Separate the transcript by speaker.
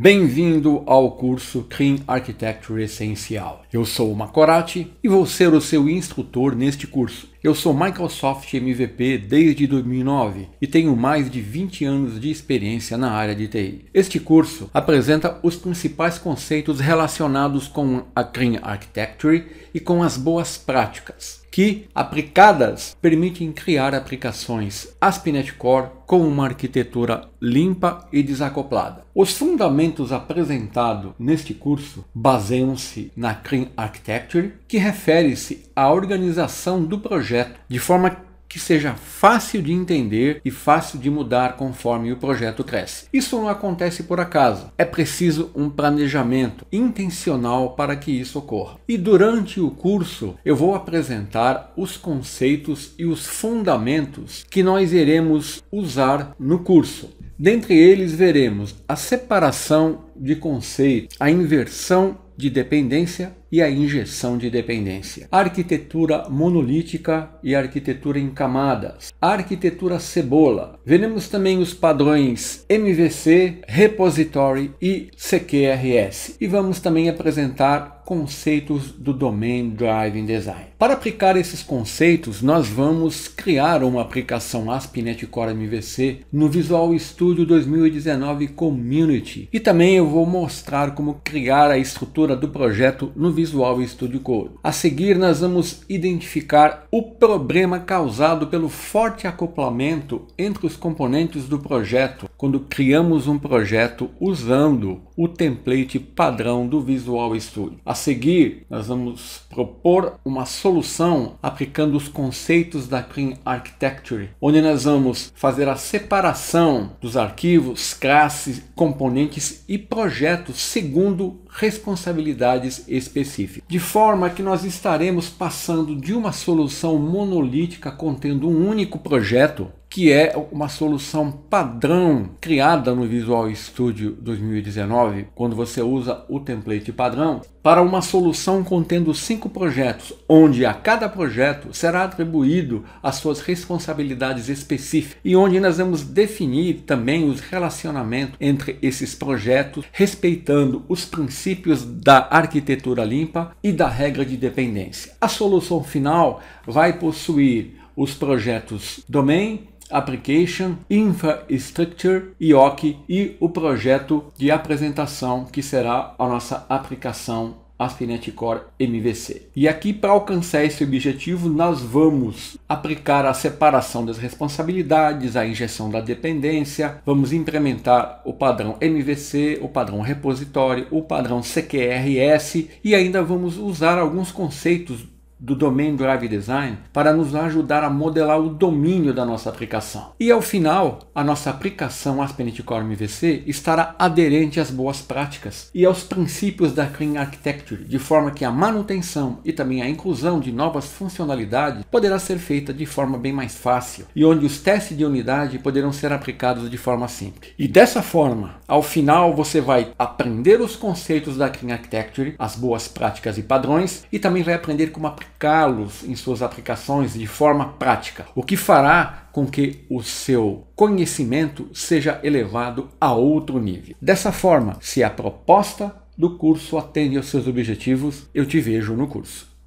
Speaker 1: Bem-vindo ao curso Clean Architecture Essencial. Eu sou o Macorati e vou ser o seu instrutor neste curso. Eu sou Microsoft MVP desde 2009 e tenho mais de 20 anos de experiência na área de TI. Este curso apresenta os principais conceitos relacionados com a Clean Architecture e com as boas práticas que, aplicadas, permitem criar aplicações ASP.NET Core com uma arquitetura limpa e desacoplada. Os fundamentos apresentados neste curso baseiam-se na Clean Architecture, que refere-se à organização do projeto de forma que seja fácil de entender e fácil de mudar conforme o projeto cresce. Isso não acontece por acaso, é preciso um planejamento intencional para que isso ocorra. E durante o curso eu vou apresentar os conceitos e os fundamentos que nós iremos usar no curso. Dentre eles veremos a separação de conceito, a inversão de dependência e a injeção de dependência. Arquitetura monolítica e arquitetura em camadas. Arquitetura cebola. Veremos também os padrões MVC, Repository e CQRS. E vamos também apresentar conceitos do Domain Driving Design. Para aplicar esses conceitos, nós vamos criar uma aplicação ASP.NET Core MVC no Visual Studio 2019 Community. E também eu vou mostrar como criar a estrutura do projeto no Visual Studio Code. A seguir, nós vamos identificar o problema causado pelo forte acoplamento entre os componentes do projeto quando criamos um projeto usando o template padrão do Visual Studio. A seguir, nós vamos propor uma solução aplicando os conceitos da Clean Architecture, onde nós vamos fazer a separação dos arquivos, classes, componentes e projetos segundo responsabilidades específicas, de forma que nós estaremos passando de uma solução monolítica contendo um único projeto que é uma solução padrão criada no Visual Studio 2019, quando você usa o template padrão, para uma solução contendo cinco projetos, onde a cada projeto será atribuído as suas responsabilidades específicas e onde nós vamos definir também os relacionamentos entre esses projetos, respeitando os princípios da arquitetura limpa e da regra de dependência. A solução final vai possuir os projetos Domain, Application, Infrastructure, IOC e o projeto de apresentação que será a nossa aplicação Aspinet Core MVC. E aqui para alcançar esse objetivo, nós vamos aplicar a separação das responsabilidades, a injeção da dependência, vamos implementar o padrão MVC, o padrão repositório, o padrão CQRS e ainda vamos usar alguns conceitos do Domain Drive Design para nos ajudar a modelar o domínio da nossa aplicação. E ao final, a nossa aplicação Aspenet Core MVC estará aderente às boas práticas e aos princípios da Clean Architecture, de forma que a manutenção e também a inclusão de novas funcionalidades poderá ser feita de forma bem mais fácil e onde os testes de unidade poderão ser aplicados de forma simples. E dessa forma, ao final você vai aprender os conceitos da Clean Architecture, as boas práticas e padrões e também vai aprender como aplicar aplicá-los em suas aplicações de forma prática, o que fará com que o seu conhecimento seja elevado a outro nível. Dessa forma, se a proposta do curso atende aos seus objetivos, eu te vejo no curso.